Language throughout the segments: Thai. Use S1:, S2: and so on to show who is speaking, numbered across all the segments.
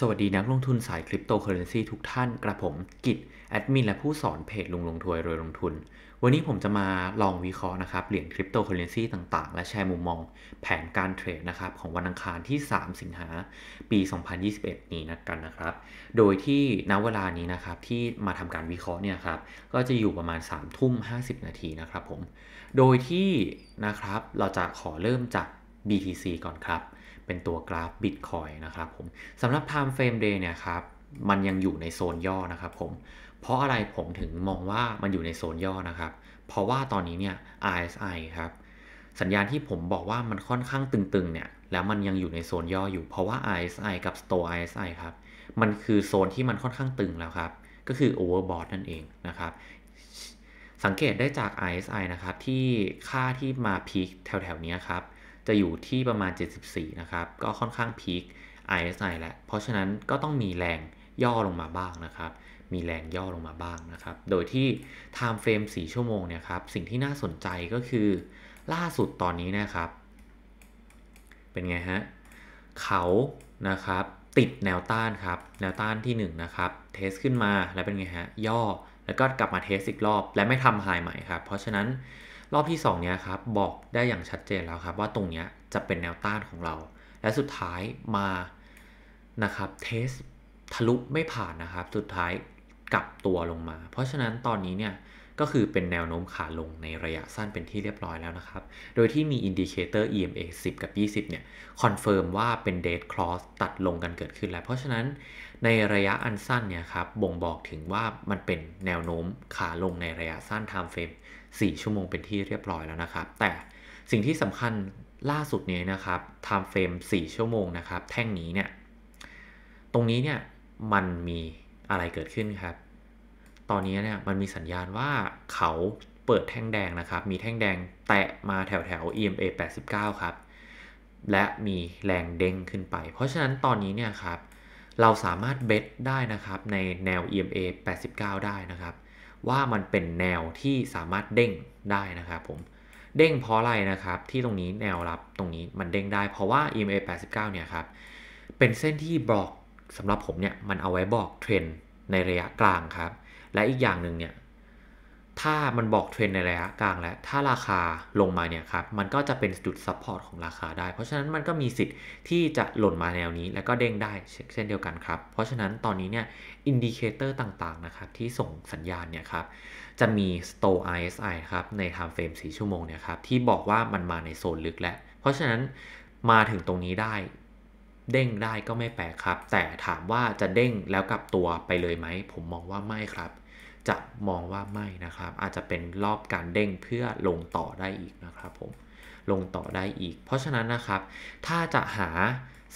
S1: สวัสดีนักลงทุนสายคริปโตเคอเรนซีทุกท่านกระผมกิจแอดมินและผู้สอนเพจลุงลงทุนรวยลงทุน วันนี้ผมจะมาลองวิเคราะห์นะครับเหรียญคริปโตเคอเรนซีต่างๆ และแชร์มุมมองแผนการเทรดนะครับของวันอังคารที่ 3 สิงหาปี 2021 นี้นะกันนะครับ โดยที่ณเวลานี้นะครับที่มาทำการวิเคราะห์เนี่ยครับก็จะอยู่ประมาณ 3 ทุ่มห้นาทีนะครับผมโดยที่นะครับเราจะขอเริ่มจาก BTC ก่อนครับเป็นตัวกราฟบิตคอยนะครับผมสำหรับ Time Frame Day เนี่ยครับมันยังอยู่ในโซนย่อนะครับผมเพราะอะไรผมถึงมองว่ามันอยู่ในโซนย่อนะครับ เพราะว่าตอนนี้เนี่ย RSI ครับ สัญญาณที่ผมบอกว่ามันค่อนข้างตึงๆ เนี่ย แล้วมันยังอยู่ในโซนย่ออยู่ เพราะว่า RSI กับ Store RSI ครับ มันคือโซนที่มันค่อนข้างตึงแล้วครับก็คือ overbought นั่นเองนะครับ สังเกตได้จาก RSI นะครับที่ค่าที่มาพีคแถวๆนี้ครับจะอยู่ที่ประมาณ 74 นะครับ ก็ค่อนข้างพีค RSI แล้วเพราะฉะนั้นก็ต้องมีแรงย่อลงมาบ้างนะครับ มีแรงย่อลงมาบ้างนะครับโดยที่ time frame 4ชั่วโมงเนี่ยครับสิ่งที่น่าสนใจก็คือล่าสุดตอนนี้นะครับ เป็นไงฮะ เขานะครับติดแนวต้านครับ แนวต้านที่ 1 นะครับ เทสขึ้นมาแล้วเป็นไงฮะ ย่อแล้วก็กลับมาเทสอีกรอบ และไม่ทำไฮใหม่ครับ เพราะฉะนั้นรอบที่ 2 เนี้ยครับ บอกได้อย่างชัดเจนแล้วครับ ว่าตรงเนี้ยจะเป็นแนวต้านของเรา และสุดท้ายมานะครับ เทสทะลุไม่ผ่านนะครับ สุดท้ายกลับตัวลงมา เพราะฉะนั้นตอนนี้เนี่ย ก็คือเป็นแนวโน้มขาลงในระยะสั้นเป็นที่เรียบร้อยแล้วนะครับ โดยที่มีอินดิเคเตอร์ EMA 10 กับ 20 เนี่ยคอนเฟิร์มว่าเป็นเดทคลอสตัดลงกันเกิดขึ้น แล้วเพราะฉะนั้น ในระยะอันสั้นเนี่ยครับบ่งบอกถึงว่ามันเป็นแนวโน้มขาลงในระยะสั้นไทม์เฟรม4 ชั่วโมง เป็น ที่เรียบร้อยแล้วนะครับ แต่สิ่งที่สำคัญล่าสุดนี้นะครับไทม์เฟรม4ชั่วโมงนะครับ แท่งนี้เนี่ยตรงนี้เนี่ยมันมีอะไรเกิดขึ้นครับ ตอนนี้เนี่ยมันมีสัญญาณว่าเขาเปิดแท่งแดงนะครับ มีแท่งแดงแตะมาแถวแถว EMA 89 ครับ และมีแรงเด้งขึ้นไป เพราะฉะนั้นตอนนี้เนี่ยครับ เราสามารถเบสได้นะครับในแนว EMA 89 ได้นะครับว่ามันเป็นแนวที่สามารถเด้งได้นะครับผม เด้งเพราะอะไรนะครับ ที่ตรงนี้แนวรับตรงนี้มันเด้งได้เพราะว่า EMA 89เนี่ยครับเป็นเส้นที่บอกสำหรับผมเนี่ยมันเอาไว้บอกเทรนในระยะกลางครับ และอีกอย่างหนึ่งเนี่ยถ้ามันบอกเทรนในระยะกลางแล้ว ถ้าราคาลงมาเนี่ยครับ มันก็จะเป็นจุดซับพอร์ตของราคาได้ เพราะฉะนั้นมันก็มีสิทธิ์ที่จะหล่นมาแนวนี้ แล้วก็เด้งได้เช่นเดียวกันครับ เพราะฉะนั้นตอนนี้เนี่ยอินดิเคเตอร์ต่างๆ นะครับ ที่ส่งสัญญาณเนี่ยครับ จะมี Store RSI ครับ ใน time frame 4ชั่วโมงเนี่ยครับ ที่บอกว่ามันมาในโซนลึกแล้ว เพราะฉะนั้นมาถึงตรงนี้ได้ เด้งได้ก็ไม่แปลกครับ แต่ถามว่าจะเด้งแล้วกลับตัวไปเลยไหมผมมองว่าไม่ครับจะมองว่าไม่นะครับอาจจะเป็นรอบการเด้งเพื่อลงต่อได้อีกนะครับผมลงต่อได้อีก เพราะฉะนั้นนะครับถ้าจะหา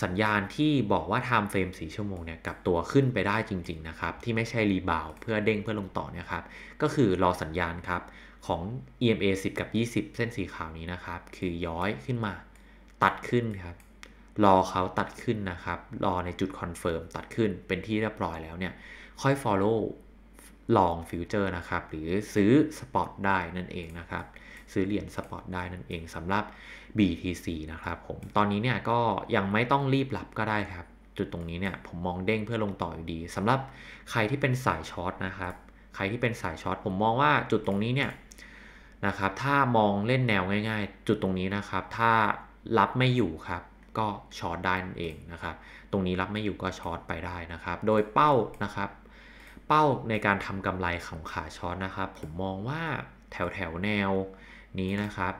S1: สัญญาณที่บอกว่าท i m e frame 4ชั่วโมงเนี่ยกับตัวขึ้นไปได้จริง ๆนะครับ ที่ไม่ใช่รีบาวเพื่อเด้งเพื่อลงต่อเนี่ยครับก็คือรอสัญญาณครับของ EMA 10 กับ 20 เส้นสีขาวนี้นะครับคือย้อยขึ้นมาตัดขึ้นครับรอเขาตัดขึ้นนะครับ รอในจุดคอนเฟิร์มตัดขึ้นเป็นที่เรียบร้อยแล้วเนี่ยค่อย follow ลองฟิวเจอร์นะครับ หรือซื้อสปอตได้นั่นเองนะครับ ซื้อเหรียญสปอตได้นั่นเองสำหรับ BTC นะครับผมตอนนี้เนี่ยก็ยังไม่ต้องรีบหลับก็ได้ครับ จุดตรงนี้เนี่ยผมมองเด้งเพื่อลงต่ออยู่ดีสำหรับใครที่เป็นสายช็อตนะครับใครที่เป็นสายช็อตผมมองว่าจุดตรงนี้เนี่ยนะครับ ถ้ามองเล่นแนวง่ายๆ จุดตรงนี้นะครับ ถ้ารับไม่อยู่ครับก็ช็อตได้นั่นเองนะครับตรงนี้รับไม่อยู่ก็ช็อตไปได้นะครับ โดยเป้านะครับเป้า ในการทำกำไรของขาช็อตนะครับผมมองว่าแถวแถวแนวนี้นะครับ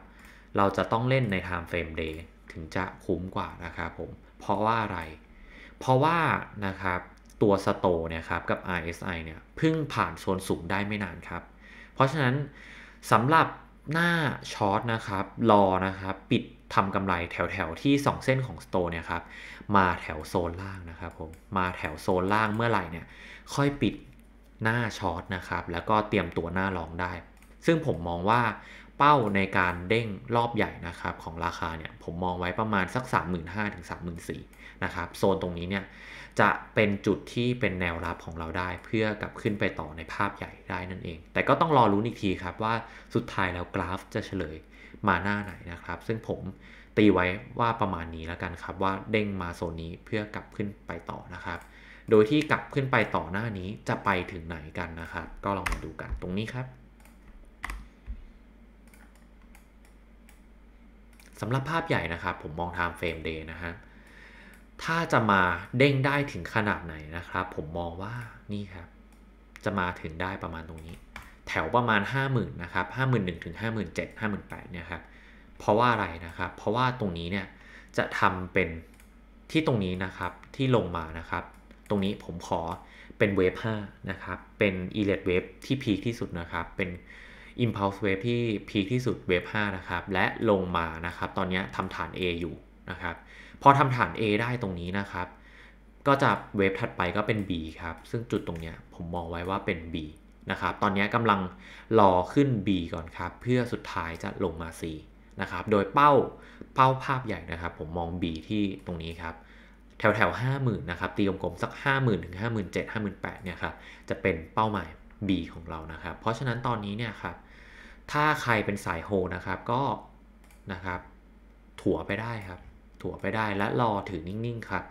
S1: เราจะต้องเล่นใน time frame day ถึงจะคุ้มกว่านะครับผมเพราะว่าอะไร เพราะว่านะครับตัวสโตเนี่ยครับกับ RSI เนี่ยเพิ่งผ่านโซนสูงได้ไม่นานครับเพราะฉะนั้นสำหรับหน้าช็อตนะครับรอนะครับปิดทำกำไรแถวแถวที่ 2 เส้นของสโตเนี่ยครับมาแถวโซนล่างนะครับผมมาแถวโซนล่างเมื่อไหร่เนี่ย ค่อยปิดหน้าช็อตนะครับแล้วก็เตรียมตัวหน้าลองได้ ซึ่งผมมองว่าเป้าในการเด้งรอบใหญ่นะครับ ของราคาเนี่ยผมมองไว้ประมาณสัก3 5 0 0 0ถึง3 4 0 0นะครับ โซนตรงนี้เนี่ยจะเป็นจุดที่เป็นแนวรับของเราได้เพื่อกับขึ้นไปต่อในภาพใหญ่ได้นั่นเอง แต่ก็ต้องรอรู้อีกทีครับว่าสุดท้ายแล้วกราฟจะเฉลยมาหน้าไหนนะครับ ซึ่งผมตีไว้ว่าประมาณนี้แล้วกันครับ ว่าเด้งมาโซนนี้เพื่อกลับขึ้นไปต่อนะครับโดยที่กลับขึ้นไปต่อหน้านี้จะไปถึงไหนกันนะครับ ก็ลองมาดูกัน ตรงนี้ครับสำหรับภาพใหญ่นะครับ ผมมอง t ามเฟรมเดย์นะฮะ ถ้าจะมาเด้งได้ถึงขนาดไหนนะครับ ผมมองว่า นี่ครับ จะมาถึงได้ประมาณตรงนี้ แถวประมาณ50,000นะครับ51,000ถึง57,000 58,000เนี่ยครับ เพราะว่าอะไรนะครับ เพราะว่าตรงนี้เนี่ยจะทำเป็นที่ตรงนี้นะครับ ที่ลงมานะครับตรงนี้ผมขอเป็นเวฟ5นะครับ เป็น e l e t wave ที่พีคที่สุดนะครับ เป็น impulse wave ที่พีคที่สุดเวฟ5นะครับ และลงมานะครับ ตอนนี้ทำฐาน A อยู่นะครับ พอทำฐาน A ได้ตรงนี้นะครับ ก็จะเวฟถัดไปก็เป็น B ครับ ซึ่งจุดตรงเนี้ยผมมองไว้ว่าเป็น B นะครับ ตอนนี้กำลังรอขึ้น B ก่อนครับ เพื่อสุดท้ายจะลงมา C นะครับ โดยเป้าเป้าภาพใหญ่นะครับ ผมมอง B ที่ตรงนี้ครับแถวแถวห้าหมื่นนะครับตีกลมๆสักห้าหมื่นถึงห้าหมื่นเจ็ดห้าหมื่นแปดเนี่ยครับจะเป็นเป้าหมาย B ของเรานะครับ เพราะฉะนั้นตอนนี้เนี่ยครับถ้าใครเป็นสายโฮนะครับก็นะครับถั่วไปได้ครับ ถั่วไปได้และรอถือนิ่งๆครับ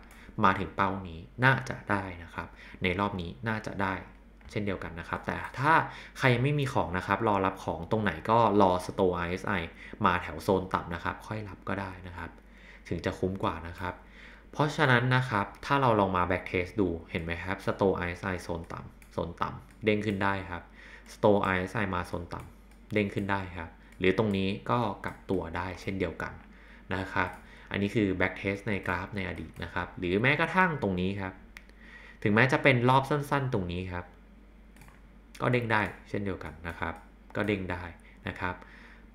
S1: มาถึงเป้านี้น่าจะได้นะครับ ในรอบนี้น่าจะได้ เช่นเดียวกันนะครับ แต่ถ้าใครยังไม่มีของนะครับ รอรับของตรงไหนก็รอสโตร์ไอมาแถวโซนต่ำนะครับ ค่อยรับก็ได้นะครับ ถึงจะคุ้มกว่านะครับเพราะฉะนั้นนะครับ ถ้าเราลองมาแบ็กเทสดู เห็นไหมครับ สโตไอซายโซนต่ำโซนต่ำเด้งขึ้นได้ครับ สโตไอซายมาโซนต่ำเด้งขึ้นได้ครับ หรือตรงนี้ก็กลับตัวได้เช่นเดียวกันนะครับ อันนี้คือแบ็กเทสในกราฟในอดีตนะครับ หรือแม้กระทั่งตรงนี้ครับ ถึงแม้จะเป็นรอบสั้น ๆตรงนี้ครับ ก็เด้งได้เช่นเดียวกันนะครับ ก็เด้งได้นะครับ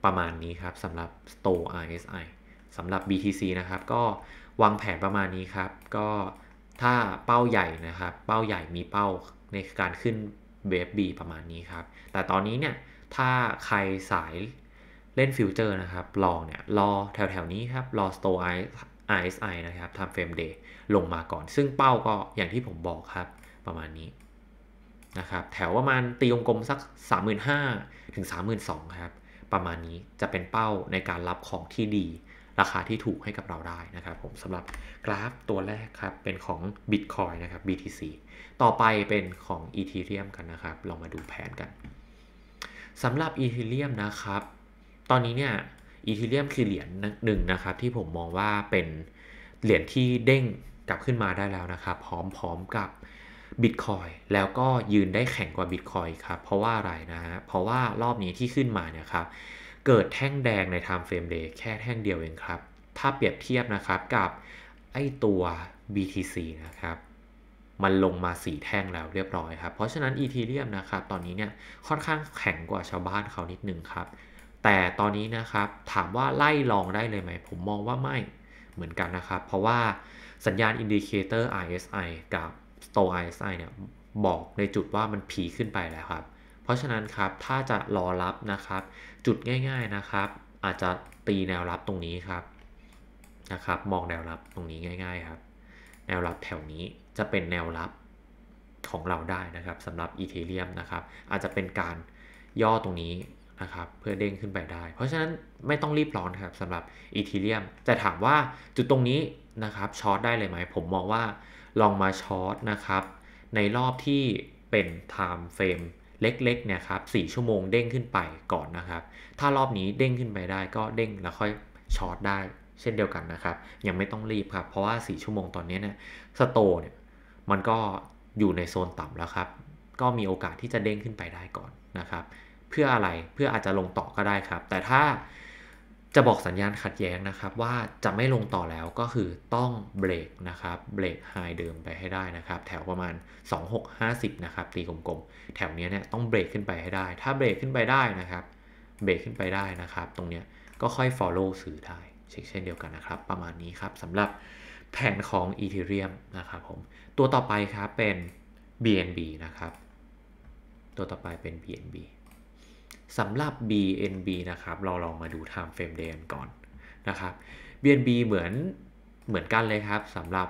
S1: ประมาณนี้ครับสำหรับ store RSI สำหรับ BTC นะครับ ก็วางแผนประมาณนี้ครับ ก็ถ้าเป้าใหญ่นะครับเป้าใหญ่มีเป้าในการขึ้นเวฟบีประมาณนี้ครับ แต่ตอนนี้เนี่ยถ้าใครสายเล่นฟิวเจอร์นะครับรอเนี่ยรอแถวแถวนี้ครับรอ s ไอไอไอ i นะครับทำเฟรมเดย์ลงมาก่อน ซึ่งเป้าก็อย่างที่ผมบอกครับประมาณนี้นะครับแถวประมาณตีวงกลมสัก 35,000ถึง32,000ครับประมาณนี้จะเป็นเป้าในการรับของที่ดีราคาที่ถูกให้กับเราได้นะครับผมสำหรับกราฟตัวแรกครับเป็นของ Bitcoin นะครับ BTC ต่อไปเป็นของ Ethereum กันนะครับเรามาดูแผนกันสำหรับ Ethereum นะครับ ตอนนี้เนี่ย Ethereum คือเหรียญหนึ่งนะครับที่ผมมองว่าเป็นเหรียญที่เด้งกลับขึ้นมาได้แล้วนะครับพร้อมๆกับ Bitcoin แล้วก็ยืนได้แข็งกว่า Bitcoin ครับ เพราะว่าอะไรนะฮะเพราะว่ารอบนี้ที่ขึ้นมาเนี่ยครับเกิดแท่งแดงใน time frame day แค่แท่งเดียวเองครับ ถ้าเปรียบเทียบนะครับกับ ไอตัว BTC นะครับ มันลงมาสีแท่งแล้วเรียบร้อยครับ เพราะฉะนั้นอีทีเรียมนะครับตอนนี้เนี่ยค่อนข้างแข็งกว่าชาวบ้านเขานิดนึงครับ แต่ตอนนี้นะครับ ถามว่าไล่ลองได้เลยไหม ผมมองว่าไม่เหมือนกันนะครับ เพราะว่าสัญญาณอินดิเคเตอร์ i s i กับ s t o r e i s i เนี่ยบอกในจุดว่ามันผีขึ้นไปแล้วครับเพราะฉะนั้นครับถ้าจะรอรับนะครับจุดง่าย ๆนะครับ อาจจะตีแนวรับตรงนี้ครับนะครับ มองแนวรับตรงนี้ง่ายๆครับ แนวรับแถวนี้จะเป็นแนวรับของเราได้นะครับสำหรับอีเทเรียมนะครับอาจจะเป็นการย่อตรงนี้นะครับ เพื่อเด้งขึ้นไปได้ เพราะฉะนั้นไม่ต้องรีบร้อนครับสำหรับอีเทเรียมแต่ถามว่าจุดตรงนี้นะครับช็อตได้เลยไหมผมมองว่าลองมาช็อตนะครับในรอบที่เป็นไทม์เฟรมเล็กๆเนี่ยครับ4ชั่วโมงเด้งขึ้นไปก่อนนะครับ ถ้ารอบนี้เด้งขึ้นไปได้ก็เด้งแล้วค่อยช็อตได้เช่นเดียวกันนะครับ ยังไม่ต้องรีบครับ เพราะว่า4ชั่วโมงตอนนี้เนี่ยสโตเนี่ยมันก็อยู่ในโซนต่ำแล้วครับก็มีโอกาสที่จะเด้งขึ้นไปได้ก่อนนะครับ เพื่ออะไรเพื่ออาจจะลงต่อก็ได้ครับ แต่ถ้าจะบอกสัญญาณขัดแย้งนะครับว่าจะไม่ลงต่อแล้วก็คือต้องเบรกนะครับเบรกไฮเดิมไปให้ได้นะครับแถวประมาณ 2650นะครับตีกลมๆแถวนี้เนี่ย ต้องเบรกขึ้นไปให้ได้ ถ้าเบรกขึ้นไปได้นะครับเบรกขึ้นไปได้นะครับ ตรงเนี้ยก็ค่อย follow ซื้อได้เช่นเดียวกันนะครับ ประมาณนี้ครับสำหรับแผนของ e t h e r e ยมนะครับผมตัวต่อไปครับเป็น BNB นะครับตัวต่อไปเป็น BNB สำหรับ BNB นะครับ เราลองมาดู Time Frame Day ก่อนนะครับ BNB เหมือนเหมือนกันเลยครับสำหรับ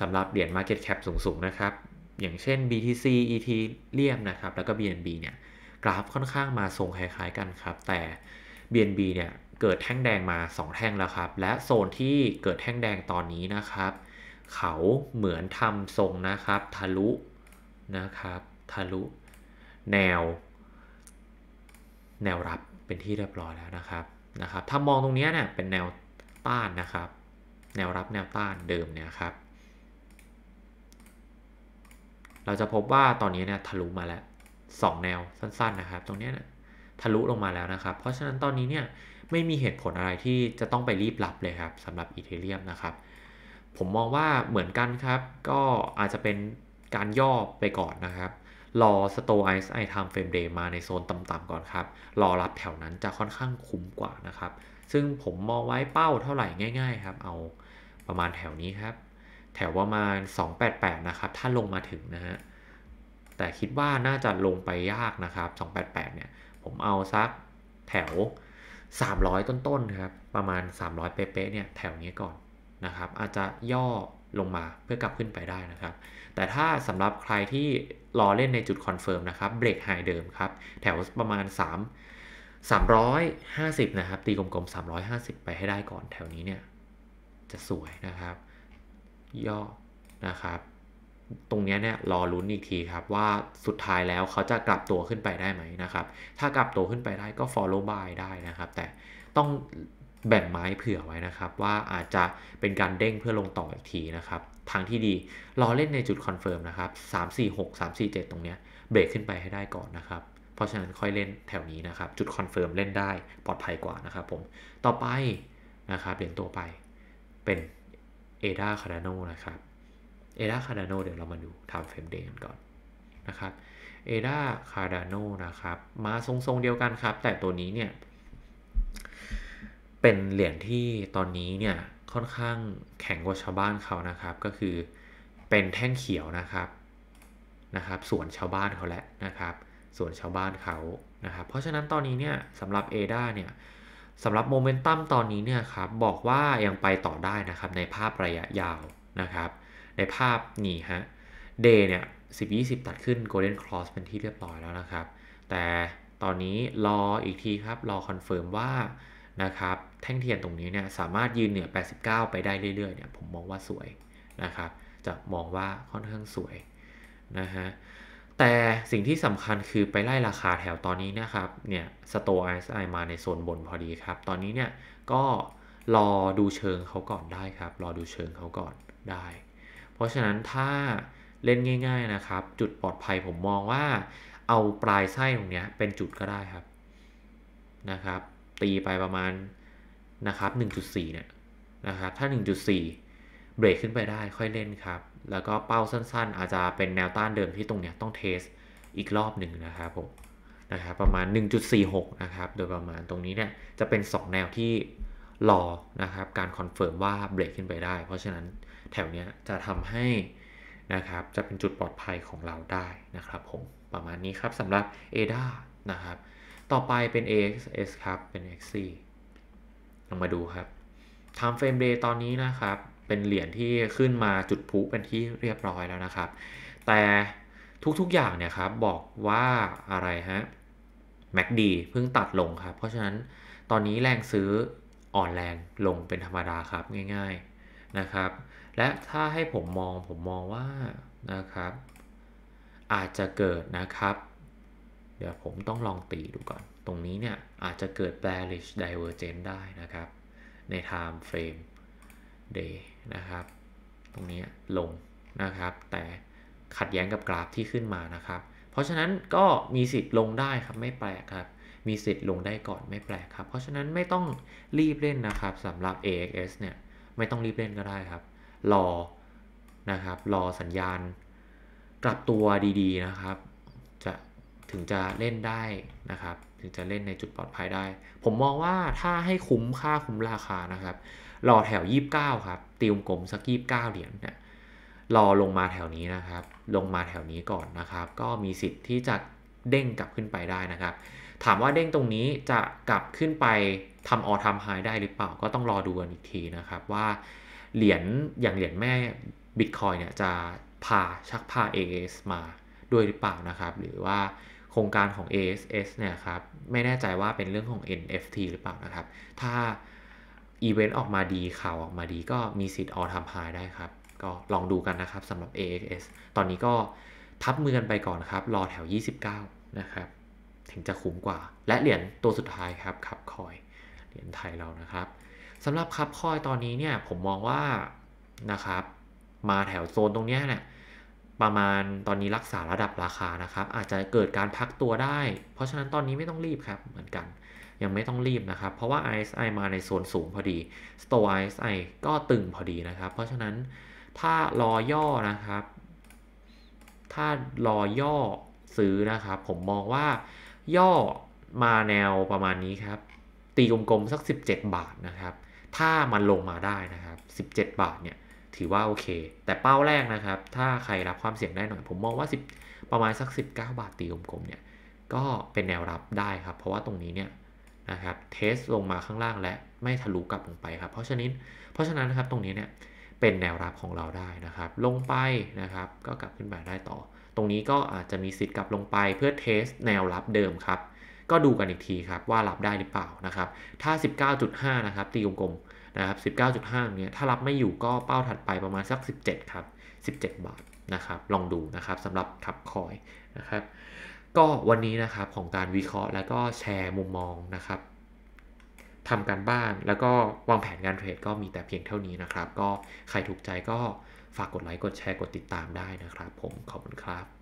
S1: สำหรับเหรียญ Market Cap สูงๆนะครับ อย่างเช่น BTC ET เรียมนะครับแล้วก็ BNB เนี่ยกราฟค่อนข้างมาทรงคล้ายๆกันครับแต่ BNB เนี่ยเกิดแท่งแดงมา 2 แท่งแล้วครับ และโซนที่เกิดแท่งแดงตอนนี้นะครับ เขาเหมือนทำทรงนะครับทะลุนะครับ ทะลุ แนวแนวรับเป็นที่เรียบร้อยแล้วนะครับนะครับ ถ้ามองตรงนี้เนี่ยเป็นแนวต้านนะครับ แนวรับแนวต้านเดิมเนี่ยครับ เราจะพบว่าตอนนี้เนี่ยทะลุมาแล้ว 2 แนวสั้นๆนะครับ ตรงนี้เนี่ยทะลุลงมาแล้วนะครับ เพราะฉะนั้นตอนนี้เนี่ยไม่มีเหตุผลอะไรที่จะต้องไปรีบรับเลยครับสำหรับ อีเทเรียมนะครับ ผมมองว่าเหมือนกันครับ ก็อาจจะเป็นการย่อไปก่อนนะครับรอสโตไอซ์ไอไทม์เฟรมเดย์มาในโซนต่ำๆก่อนครับ รอรับแถวนั้นจะค่อนข้างคุ้มกว่านะครับ ซึ่งผมมองไว้เป้าเท่าไหร่ง่ายๆครับ เอาประมาณแถวนี้ครับ แถวประมาณ288 นะครับ ถ้าลงมาถึงนะฮะแต่คิดว่าน่าจะลงไปยากนะครับ 288 เนี่ย ผมเอาซักแถว 300 ต้นๆ ครับ ประมาณ 300 เป๊ะๆเนี่ยแถวนี้ก่อนนะครับ อาจจะย่อลงมาเพื่อกลับขึ้นไปได้นะครับ แต่ถ้าสำหรับใครที่รอเล่นในจุดคอนเฟิร์มนะครับเบรกไฮเดิมครับ แถวประมาณ 3 350นะครับตีกลมๆ350 ไปให้ได้ก่อน แถวนี้เนี่ยจะสวยนะครับ ย่อนะครับ ตรงนี้เนี่ยรอลุ้นอีกทีครับ ว่าสุดท้ายแล้วเขาจะกลับตัวขึ้นไปได้ไหมนะครับถ้ากลับตัวขึ้นไปได้ก็ follow by ได้นะครับ แต่ต้องแบ่งไม้เผื่อไว้นะครับ ว่าอาจจะเป็นการเด้งเพื่อลงต่ออีกทีนะครับ ทางที่ดีรอเล่นในจุดคอนเฟิร์มนะครับ 3 4 6 3 4 7 ตรงเนี้ย เบรกขึ้นไปให้ได้ก่อนนะครับ เพราะฉะนั้นค่อยเล่นแถวนี้นะครับ จุดคอนเฟิร์มเล่นได้ปลอดภัยกว่านะครับผม ต่อไปนะครับเปลี่ยนตัวไปเป็นเอดาคาร a โนนะครับเอดาคาร์โนเดี๋ยวเรามาดูทำเฟรมเด e d กันก่อนนะครับเอดาคาร a โนนะครับมาทรงๆเดียวกันครับ แต่ตัวนี้เนี่ยเป็นเหรียญที่ตอนนี้เนี่ยค่อนข้างแข็งกว่าชาวบ้านเขานะครับ ก็คือเป็นแท่งเขียวนะครับนะครับส่วนชาวบ้านเขาแหละนะครับส่วนชาวบ้านเขานะครับเพราะฉะนั้นตอนนี้เนี่ยสำหรับ a ด้าเนี่ยสำหรับโมเมนตัมตอนนี้เนี่ยครับบอกว่ายังไปต่อได้นะครับในภาพระยะยาวนะครับ ในภาพนี่ฮะเดเนี่ยสิบยี่สิบตัดขึ้นโกลเด้นครอสเป็นที่เรียบร้อยแล้วนะครับแต่ตอนนี้รออีกทีครับรอคอนเฟิร์มว่านะครับแท่งเทียนตรงนี้เนี่ยสามารถยืนเหนือ 89 ไปได้เรื่อยๆ เนี่ยผมมองว่าสวยนะครับ จะมองว่าค่อนข้างสวยนะฮะแต่สิ่งที่สำคัญคือไปไล่ราคาแถวตอนนี้นะครับเนี่ยสโตไอซ์ไอมาในโซนบนพอดีครับ ตอนนี้เนี่ยก็รอดูเชิงเขาก่อนได้ครับรอดูเชิงเขาก่อนได้ เพราะฉะนั้นถ้าเล่นง่าย ๆนะครับ จุดปลอดภัยผมมองว่า เอาปลายไส้ตรงนี้เป็นจุดก็ได้ครับนะครับตีไปประมาณนะครับ 1.4 เนี่ยนะครับ ถ้า 1.4 เบรกขึ้นไปได้ ค่อยเล่นครับ แล้วก็เป้าสั้น ๆ อาจจะเป็นแนวต้านเดิมที่ตรงเนี้ยต้องเทสอีกรอบหนึ่งนะครับผมนะครับ ประมาณ 1.46 นะครับโดยประมาณตรงนี้เนี่ย จะเป็น2แนวที่รอนะครับการคอนเฟิร์มว่าเบรกขึ้นไปได้ เพราะฉะนั้นแถวเนี้ยจะทำให้นะครับ จะเป็นจุดปลอดภัยของเราได้นะครับผมประมาณนี้ครับสำหรับ ADA นะครับต่อไปเป็น AXS ครับเป็น XC ลองมาดูครับ Time Frame Day ตอนนี้นะครับ เป็นเหรียญที่ขึ้นมาจุดพุเป็นที่เรียบร้อยแล้วนะครับ แต่ทุกๆอย่างเนี่ยครับบอกว่าอะไรฮะ MACD เพิ่งตัดลงครับ เพราะฉะนั้นตอนนี้แรงซื้ออ่อนแรงลงเป็นธรรมดาครับง่ายๆนะครับ และถ้าให้ผมมองผมมองว่านะครับ อาจจะเกิดนะครับเดี๋ยวผมต้องลองตีดูก่อน ตรงนี้เนี่ยอาจจะเกิด bearish divergence ได้นะครับ ใน time frame day นะครับ ตรงนี้ลงนะครับ แต่ขัดแย้งกับกราฟที่ขึ้นมานะครับ เพราะฉะนั้นก็มีสิทธิ์ลงได้ครับไม่แปลกครับ มีสิทธิ์ลงได้ก่อนไม่แปลกครับ เพราะฉะนั้นไม่ต้องรีบเล่นนะครับสำหรับ AXS เนี่ยไม่ต้องรีบเล่นก็ได้ครับรอนะครับ รอสัญญาณ กลับตัวดีๆ นะครับถึงจะเล่นได้นะครับ ถึงจะเล่นในจุดปลอดภัยได้ ผมมองว่าถ้าให้คุ้มค่าคุ้มราคานะครับ รอแถว 29 ครับตีวงกลมสักยีบเก้าเหรียญเนี่ย รอลงมาแถวนี้นะครับ ลงมาแถวนี้ก่อนนะครับ ก็มีสิทธิ์ที่จะเด้งกลับขึ้นไปได้นะครับ ถามว่าเด้งตรงนี้จะกลับขึ้นไปทำออทำไฮได้หรือเปล่า ก็ต้องรอดูกันอีกทีนะครับ ว่าเหรียญอย่างเหรียญแม่บิตคอยเนี่ยจะพาชักพา AS มาด้วยหรือเปล่านะครับ หรือว่าโครงการของ ASS เนี่ยครับ ไม่แน่ใจว่าเป็นเรื่องของ NFT หรือเปล่านะครับ ถ้าอีเวนต์ออกมาดี ข่าวออกมาดี ก็มีสิทธิ์ออทำมายได้ครับ ก็ลองดูกันนะครับสำหรับ ASS ตอนนี้ก็ทับมือกันไปก่อนครับ รอแถว 29 นะครับ ถึงจะคุ้มกว่า และเหรียญตัวสุดท้ายครับขับคอย เหรียญไทยเรานะครับ สำหรับขับคอยตอนนี้เนี่ยผมมองว่า นะครับ มาแถวโซนตรงนี้เนี่ยประมาณตอนนี้รักษาระดับราคานะครับ อาจจะเกิดการพักตัวได้ เพราะฉะนั้นตอนนี้ไม่ต้องรีบครับเหมือนกันยังไม่ต้องรีบนะครับ เพราะว่า RSI มาในโซนสูงพอดี s t o r e RSI ก็ตึงพอดีนะครับ เพราะฉะนั้นถ้ารอย่อนะครับ ถ้ารอย่อซื้อนะครับ ผมมองว่าย่อมาแนวประมาณนี้ครับ ตีกลมๆสัก 17 บาทนะครับ ถ้ามันลงมาได้นะครับ17 บาทเนี่ยถือว่าโอเค แต่เป้าแรกนะครับ ถ้าใครรับความเสี่ยงได้หน่อย ผมมองว่า 10 ประมาณสัก19บาท ตีกลมๆเนี่ยก็เป็นแนวรับได้ครับ เพราะว่าตรงนี้เนี่ยนะครับ เทสลงมาข้างล่างและไม่ทะลุกลับลงไปครับ เพราะฉะนั้นเพราะฉะนั้นนะครับตรงนี้เนี่ยเป็นแนวรับของเราได้นะครับ ลงไปนะครับ ก็กลับขึ้นมาได้ต่อ ตรงนี้ก็อาจจะมีสิทธิ์กลับลงไปเพื่อเทสแนวรับเดิมครับก็ดูกันอีกทีครับว่ารับได้หรือเปล่านะครับถ้า 19.5นะครับตีกลมๆนะครับ 19.5 เนี่ย ถ้ารับไม่อยู่ก็เป้าถัดไปประมาณสัก 17 ครับ 17 บาทนะครับ ลองดูนะครับสำหรับขับคอยนะครับ ก็วันนี้นะครับของการวิเคราะห์ แล้วก็แชร์มุมมองนะครับทำการบ้านแล้วก็วางแผนการเทรดก็มีแต่เพียงเท่านี้นะครับ ก็ใครถูกใจก็ฝากกดไลค์ กดแชร์ กดติดตามได้นะครับ ผม ขอบคุณครับ